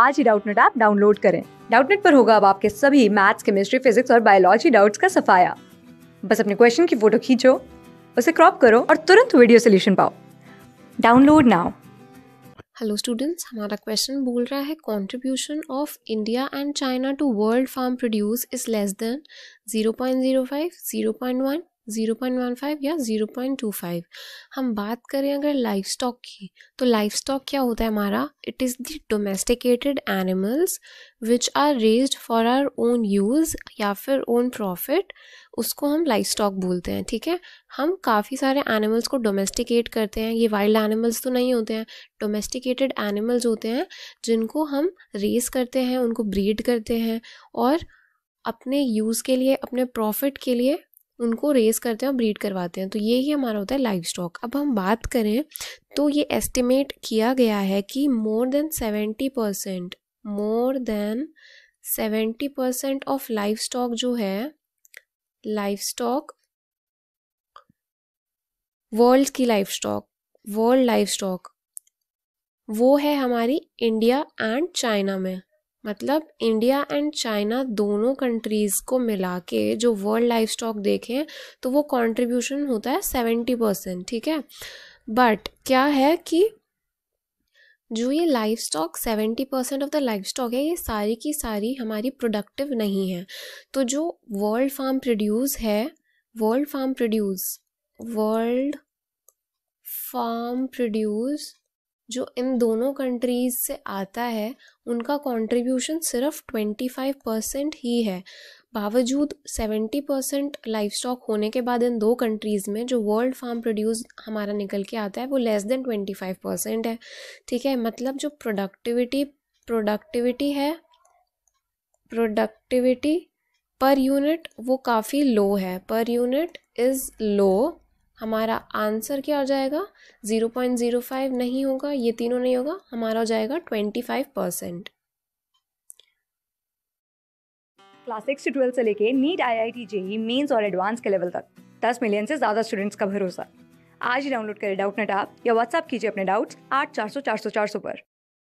आज ही Doubtnut app download करें डाउटनेट पर होगा अब आपके सभी मैथ्स केमिस्ट्री फिजिक्स और बायोलॉजी डाउट्स का सफाया बस अपने क्वेश्चन की फोटो खींचो उसे क्रॉप करो और तुरंत वीडियो सोल्यूशन पाओ डाउनलोड नाउ हेलो स्टूडेंट्स हमारा क्वेश्चन बोल रहा है contribution of India and China to world farm produce is less than 0.05, 0.1, zero point one five या ज़ीरो पॉइंट टू फाइव हम बात करें अगर लाइफ स्टॉक की तो लाइफ स्टॉक क्या होता है हमारा it is the domesticated animals which are raise for our own use या फिर ओन प्रॉफिट उसको हम लाइफ स्टॉक बोलते हैं ठीक है हम काफ़ी सारे एनिमल्स को डोमेस्टिकेट करते हैं ये वाइल्ड एनिमल्स तो नहीं होते हैं डोमेस्टिकेटेड एनिमल्स होते हैं जिनको हम रेस करते हैं उनको ब्रीड करते हैं और अपने यूज़ के लिए अपने प्रॉफिट के लिए उनको रेस करते हैं और ब्रीड करवाते हैं तो ये ही हमारा होता है लाइव स्टॉक अब हम बात करें तो ये एस्टिमेट किया गया है कि more than seventy percent more than seventy percent of live stock जो है लाइव स्टॉक वर्ल्ड की life stock world life stock वो है हमारी इंडिया एंड चाइना में मतलब इंडिया एंड चाइना दोनों कंट्रीज़ को मिला के जो वर्ल्ड लाइफ स्टॉक देखें तो वो कंट्रीब्यूशन होता है सेवेंटी परसेंट ठीक है बट क्या है कि जो ये life stock seventy percent of the life stock है ये सारी की सारी हमारी प्रोडक्टिव नहीं है तो जो वर्ल्ड फार्म प्रोड्यूस है world farm produce world farm produce जो इन दोनों कंट्रीज़ से आता है उनका कंट्रीब्यूशन सिर्फ 25 परसेंट ही है बावजूद 70 परसेंट लाइफ स्टॉक होने के बाद इन दो कंट्रीज़ में जो वर्ल्ड फार्म प्रोड्यूस हमारा निकल के आता है वो लेस देन 25 परसेंट है ठीक है मतलब जो प्रोडक्टिविटी प्रोडक्टिविटी है प्रोडक्टिविटी पर यूनिट वो काफ़ी लो है पर यूनिट इज़ लो हमारा आंसर क्या हो जाएगा ज़ीरो पॉइंट ज़ीरो फाइव नहीं होगा ये तीनों नहीं होगा हमारा हो जाएगा twenty five percent class six से ट्वेल्थ से लेके NEET I I T JEE mains और एडवांस के लेवल तक दस मिलियन से ज़्यादा स्टूडेंट्स का भरोसा आज ही डाउनलोड करें डाउट नेट आप या व्हाट्सअप कीजिए अपने डाउट्स आठ चार सौ चार सौ चार सौ पर